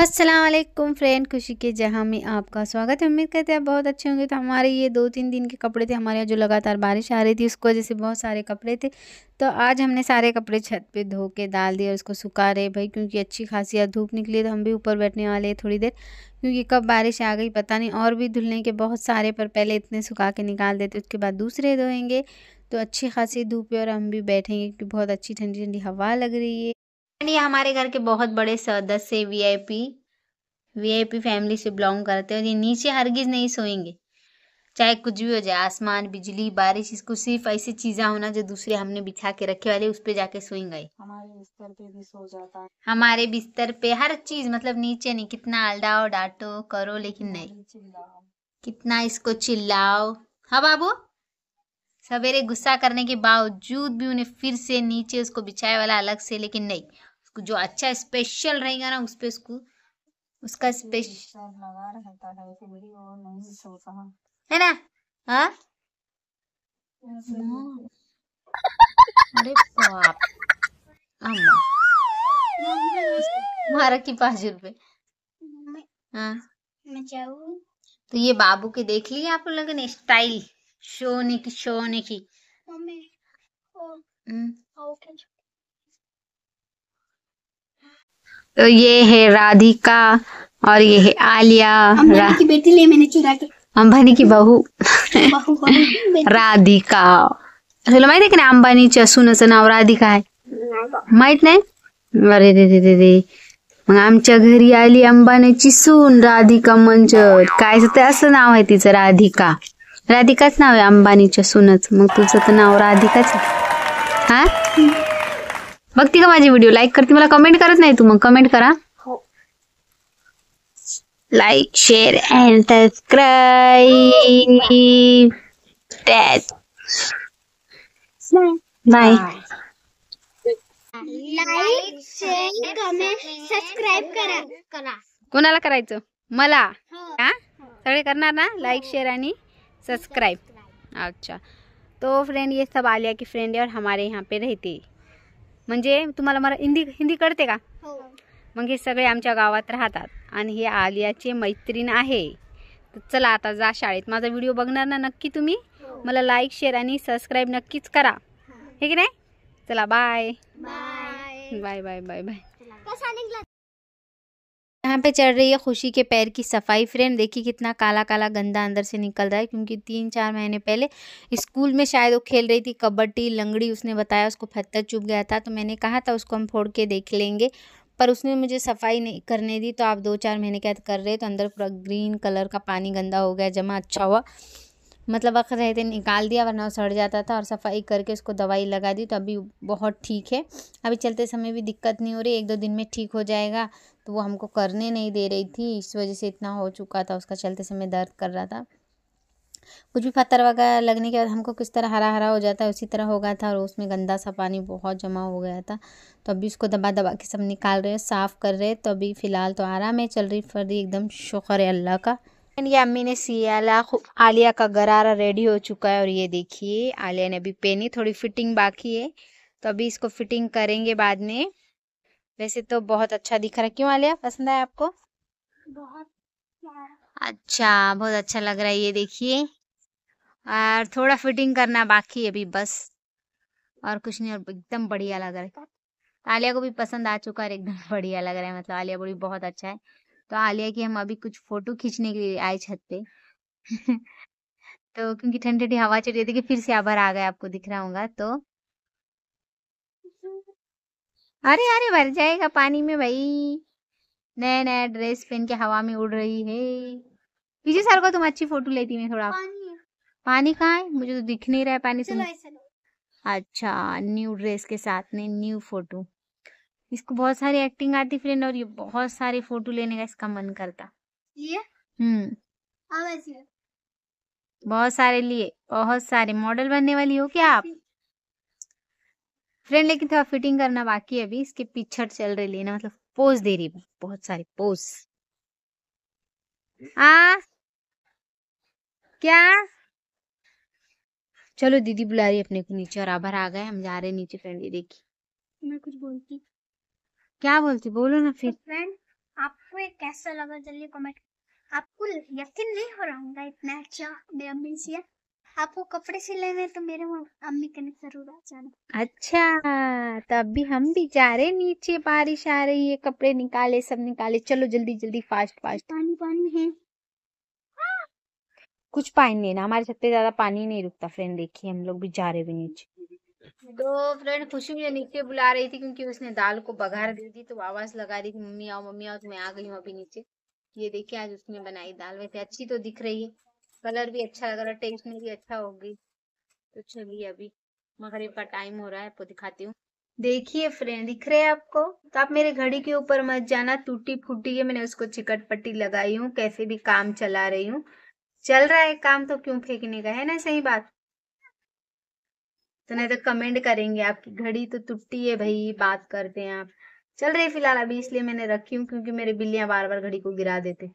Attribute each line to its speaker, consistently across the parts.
Speaker 1: Aslam friend खुशी के जहाँ में आपका स्वागत है उम्मीद करते हैं आप बहुत अच्छे होंगे तो हमारे ये दो तीन दिन के कपड़े थे हमारे यहाँ जो लगातार बारिश आ रही थी उसको वजह से बहुत सारे कपड़े थे तो आज हमने सारे कपड़े छत पे धो के डाल दिए और उसको सुखा रहे भाई क्योंकि अच्छी खासी धूप निकली तो हम भी ऊपर बैठने वाले हैं थोड़ी देर क्योंकि कब बारिश आ गई पता नहीं और भी धुलने के बहुत सारे पर पहले इतने सुखा के निकाल देते उसके बाद दूसरे धोएंगे तो अच्छी खासी धूप है और हम भी बैठेंगे क्योंकि बहुत अच्छी ठंडी ठंडी हवा लग रही है एंड ये हमारे घर के बहुत बड़े सदस्य वीआईपी वीआईपी फैमिली से बिलोंग करते हैं और ये नीचे हरगिज नहीं सोएंगे चाहे कुछ भी हो जाए आसमान बिजली बारिश इसको सिर्फ ऐसी चीजा होना जो दूसरे हमने बिछा के रखे वाले उस पर जाके सोएंगे हमारे बिस्तर पे भी सो जाता है हमारे बिस्तर पे हर चीज मतलब नीचे नहीं कितना अलडाओ डांटो करो लेकिन नहीं कितना इसको चिल्लाओ हाँ बाबू सवेरे गुस्सा करने के बावजूद भी उन्हें फिर से नीचे उसको बिछाए वाला अलग से लेकिन नहीं उसको जो अच्छा स्पेशल रहेगा ना उस पर उसको उसका स्पेशल है ना हाँ अरे बाप मारा की पांच रुपए हाँ मैं तो ये बाबू के देख लिए आप लोगों ने स्टाइल Shonik, Shoniki. Mommy. तो ये है राधिका और ये है आलिया रा... की बेटी ले मैंने चुरा के अंबानी की बहू राधिका तुला मैं देखने अंबानी चसू अंबानीच्या सुनाचं नाव राधिका है माहित नहीं अरे रे रे रे रे मग आम घरी आली अंबानीची सून राधिका मंच का ते नाव आहे तिचं राधिका राधिकाच नाव आहे अंबानीच्या सुनच मग तुझं तर नाव राधिकाच आहे हा बघती का माझे व्हिडिओ लाईक करते मला कमेंट करत नाही तू मग कमेंट करा like share and subscribe bye like share करा कोणाला करायचं मला हो. हा सगळे करणार ना लाईक शेअर आणि सब्सक्राइब अच्छा तो फ्रेंड ये सब आलिया की फ्रेंड है और हमारे यहाँ पे रहते म्हणजे तुम्हाला मला हिंदी हिंदी कळते का हो. मग हे सगळे आमच्या गावात राहतात आणि हे आलियाचे मैत्रीण आहे चला आता जा शाळेत माझा व्हिडिओ बघणार ना नक्की तुम्ही हो. मला लाईक शेअर आणि सबस्क्राईब नक्कीच करा हे की नाही चला bye bye bye bye bye bye यहाँ पे चल रही है खुशी के पैर की सफाई फ्रेंड देखिए कितना काला काला गंदा अंदर से निकल रहा है क्योंकि तीन चार महीने पहले स्कूल में शायद वो खेल रही थी कबड्डी लंगड़ी उसने बताया उसको फत्तर चुभ गया था तो मैंने कहा था उसको हम फोड़ के देख लेंगे पर उसने मुझे सफाई नहीं करने दी तो आप दो चार महीने के बाद कर रहे तो अंदर पूरा ग्रीन कलर का पानी गंदा हो गया जमा अच्छा हुआ मतलब वक्त रहते निकाल दिया वरना सड़ जाता था और सफाई करके उसको दवाई लगा दी तो अभी बहुत ठीक है अभी चलते समय भी दिक्कत नहीं हो रही एक दो दिन में ठीक हो जाएगा तो वो हमको करने नहीं दे रही थी इस वजह से इतना हो चुका था उसका चलते समय दर्द कर रहा था कुछ भी पत्थर वगैरह लगने के बाद हमको किस तरह हरा हरा हो जाता है उसी तरह हो गया था और उसमें गंदा सा पानी बहुत जमा हो गया था तो अभी उसको दबा दबा के सब निकाल रहे हैं साफ़ कर रहे हैं तो अभी फ़िलहाल तो आराम है चल रही फर रही एकदम शुक्र है अल्लाह का एंड ये अम्मी ने सियाला आलिया का गरारा रेडी हो चुका है और ये देखिए आलिया ने अभी पहनी थोड़ी फिटिंग बाकी है तो अभी इसको फिटिंग करेंगे बाद में वैसे तो बहुत अच्छा दिख रहा है क्यों आलिया पसंद आया आपको बहुत अच्छा बहुत अच्छा लग रहा है ये देखिए और थोड़ा फिटिंग करना बाकी है अभी बस और कुछ नहीं और एकदम बढ़िया लग रहा है आलिया को भी पसंद आ चुका है एकदम बढ़िया लग रहा है मतलब आलिया बोली बहुत अच्छा है तो आलिया की हम अभी कुछ फोटो खींचने के लिए आए छत पे तो क्योंकि ठंडी ठंडी हवा चल रही थी कि फिर से आभार आ गए आपको दिख रहा होगा तो अरे अरे भर जाएगा पानी में भाई नया नया ड्रेस पहन के हवा में उड़ रही है पीछे सर को तुम अच्छी फोटो लेती मैं थोड़ा पानी, पानी कहाँ है मुझे तो दिख नहीं रहा है पानी से अच्छा न्यू ड्रेस के साथ में न्यू फोटो इसको बहुत सारी एक्टिंग आती फ्रेंड और ये बहुत सारे फोटो लेने का इसका मन करता लिए हम्म हाँ, बहुत सारे लिए बहुत सारे मॉडल बनने वाली हो क्या आप फ्रेंड लेकिन थोड़ा फिटिंग करना बाकी है अभी इसके पिक्चर चल रही लेना मतलब पोज दे रही बहुत सारे पोज हम्म। आ क्या चलो दीदी बुला रही अपने को नीचे और आभर आ गए हम जा रहे नीचे फ्रेंड ये देखिए मैं कुछ बोलती क्या बोलती बोलो ना तो फिर फ्रेंड आपको ये कैसा लगा जल्दी कमेंट आपको यकीन नहीं हो रहा होगा इतना अच्छा मेरा मिसिया आपको कपड़े सिलने तो मेरे अम्मी के जरूर आ जाना अच्छा तो अभी हम भी जा रहे नीचे बारिश आ रही है कपड़े निकाले सब निकाले चलो जल्दी जल्दी फास्ट फास्ट पानी पानी है कुछ पानी नहीं ना हमारे छत पे ज्यादा पानी नहीं रुकता फ्रेंड देखिए हम लोग भी जा रहे भी नीचे तो फ्रेंड खुशी मुझे नीचे बुला रही थी क्योंकि उसने दाल को बघार दी थी तो आवाज लगा रही थी मम्मी आओ मम्मी आओ तो मैं आ गई हूँ अभी नीचे ये देखिए आज उसने बनाई दाल वैसे अच्छी तो दिख रही है कलर भी अच्छा लग रहा है टेस्ट में भी अच्छा होगी तो चलिए अभी मगरब का टाइम हो रहा है आपको दिखाती हूँ देखिए फ्रेंड दिख रहे हैं आपको तो आप मेरे घड़ी के ऊपर मत जाना टूटी फूटी है मैंने उसको चिकट पट्टी लगाई हूँ कैसे भी काम चला रही हूँ चल रहा है काम तो क्यों फेंकने का है ना सही बात तो नहीं तो कमेंट करेंगे आपकी घड़ी तो टूटी है भाई बात करते हैं आप चल रही फिलहाल अभी इसलिए मैंने रखी हूँ क्योंकि मेरे बिल्लियाँ बार बार घड़ी को गिरा देते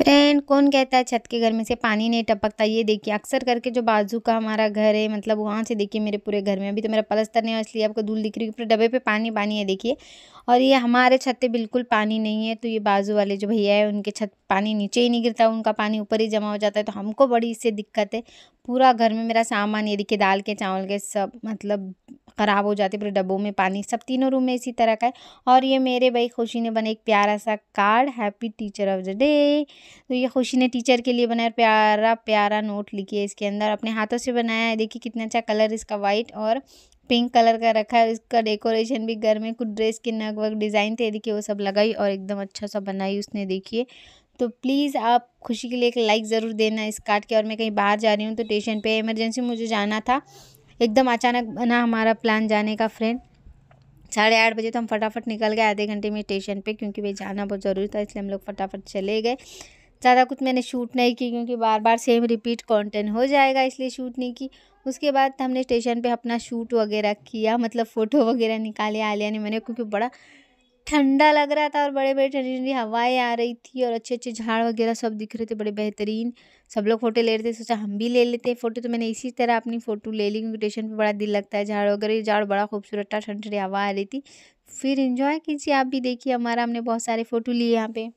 Speaker 1: फ्रेंड कौन कहता है छत के घर में से पानी नहीं टपकता ये देखिए अक्सर करके जो बाजू का हमारा घर है मतलब वहाँ से देखिए मेरे पूरे घर में अभी तो मेरा पलस्तर नहीं है इसलिए आपको धूल दिख रही है पूरे डब्बे पे पानी पानी है देखिए और ये हमारे छत पे बिल्कुल पानी नहीं है तो ये बाजू वाले जो भैया है उनके छत पानी नीचे ही नहीं गिरता उनका पानी ऊपर ही जमा हो जाता है तो हमको बड़ी इससे दिक्कत है पूरा घर में मेरा सामान ये देखिए दाल के चावल के सब मतलब ख़राब हो जाते पूरे डब्बों में पानी सब तीनों रूम में इसी तरह का है और ये मेरे भाई खुशी ने बने एक प्यारा सा card happy teacher of the day तो ये खुशी ने टीचर के लिए बनाया प्यारा प्यारा नोट लिखी है इसके अंदर अपने हाथों से बनाया है देखिए कितना अच्छा कलर इसका वाइट और पिंक कलर का रखा है इसका डेकोरेशन भी घर में कुछ ड्रेस के नग वग डिज़ाइन थे देखिए वो सब लगाई और एकदम अच्छा सा बनाई उसने देखिए तो प्लीज़ आप खुशी के लिए एक लाइक ज़रूर देना इस कार्ड के और मैं कहीं बाहर जा रही हूँ तो स्टेशन पे इमरजेंसी मुझे जाना था एकदम अचानक बना हमारा प्लान जाने का फ्रेंड साढ़े आठ बजे तो हम फटाफट निकल गए आधे घंटे में स्टेशन पे क्योंकि भाई जाना बहुत ज़रूरी था इसलिए हम लोग फटाफट चले गए ज़्यादा कुछ मैंने शूट नहीं की क्योंकि बार बार सेम रिपीट कंटेंट हो जाएगा इसलिए शूट नहीं की उसके बाद हमने स्टेशन पे अपना शूट वगैरह किया मतलब फ़ोटो वगैरह निकाले आलिया ने मैंने क्योंकि बड़ा ठंडा लग रहा था और बड़े बड़े ठंडी ठंडी हवाएं आ रही थी और अच्छे अच्छे झाड़ वगैरह सब दिख रहे थे बड़े बेहतरीन सब लोग फ़ोटो ले रहे थे सोचा हम भी ले लेते हैं फ़ोटो तो मैंने इसी तरह अपनी फ़ोटो ले ली क्योंकि स्टेशन पर बड़ा दिल लगता है झाड़ वगैरह ये झाड़ बड़ा खूबसूरत था ठंडी ठंडी हवा आ रही थी फिर इंजॉय कीजिए आप भी देखिए हमारा हमने बहुत सारे फ़ोटो लिए यहाँ पे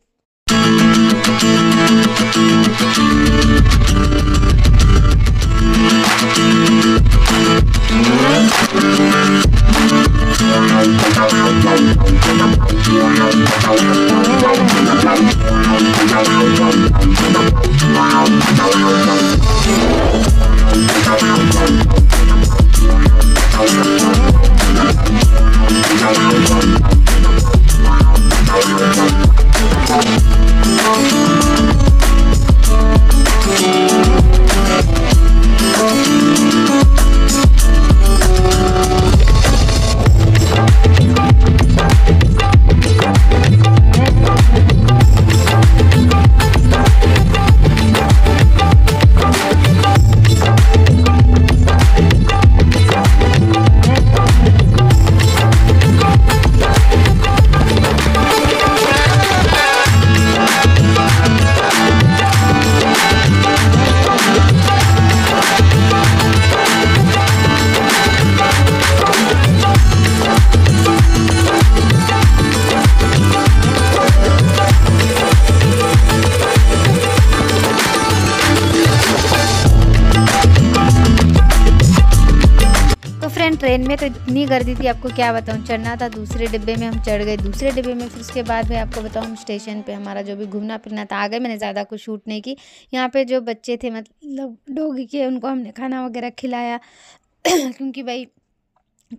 Speaker 1: ट्रेन में तो इतनी गर्दी थी आपको क्या बताऊँ चढ़ना था दूसरे डिब्बे में हम चढ़ गए दूसरे डिब्बे में फिर उसके बाद मैं आपको बताऊँ हम स्टेशन पे हमारा जो भी घूमना फिरना था आ गए मैंने ज़्यादा कुछ शूट नहीं की यहाँ पे जो बच्चे थे मतलब डोगी के उनको हमने खाना वगैरह खिलाया क्योंकि भाई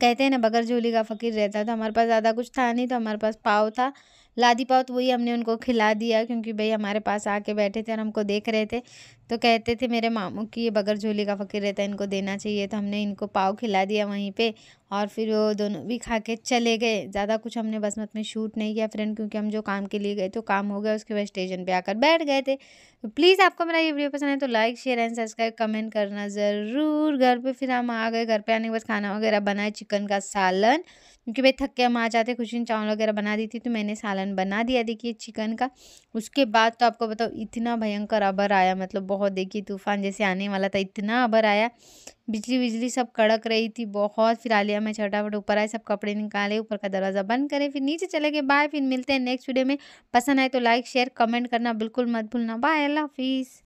Speaker 1: कहते हैं ना बगर झोली का फ़कीर रहता था हमारे पास ज़्यादा कुछ था नहीं तो हमारे पास पाव था लादी पाव तो वही हमने उनको खिला दिया क्योंकि भाई हमारे पास आके बैठे थे और हमको देख रहे थे तो कहते थे मेरे मामू की ये बगर झोली का फ़कीर रहता है इनको देना चाहिए तो हमने इनको पाव खिला दिया वहीं पे और फिर वो दोनों भी खा के चले गए ज़्यादा कुछ हमने बसमत में शूट नहीं किया फ्रेंड क्योंकि हम जो काम के लिए गए तो काम हो गया उसके बाद स्टेशन पे आकर बैठ गए थे तो प्लीज़ आपको मेरा ये वीडियो पसंद है तो like share and subscribe comment करना ज़रूर घर पर फिर हम आ गए घर पर आने के बाद खाना वगैरह बनाए चिकन का सालन क्योंकि भाई थक के हम आ जाते खुशी चावल वगैरह बना दी थी तो मैंने सालन बना दिया देखिए चिकन का उसके बाद तो आपको बताओ इतना भयंकर अबर आया मतलब बहुत देखिए तूफ़ान जैसे आने वाला था इतना अबर आया बिजली बिजली सब कड़क रही थी बहुत फिर आलिया में छटाफट ऊपर आए सब कपड़े निकाले ऊपर का दरवाज़ा बंद करें फिर नीचे चले गए बाय फिर मिलते हैं नेक्स्ट वीडियो में पसंद आए तो लाइक शेयर कमेंट करना बिल्कुल मत भूलना बाय अल्लाह हाफिज़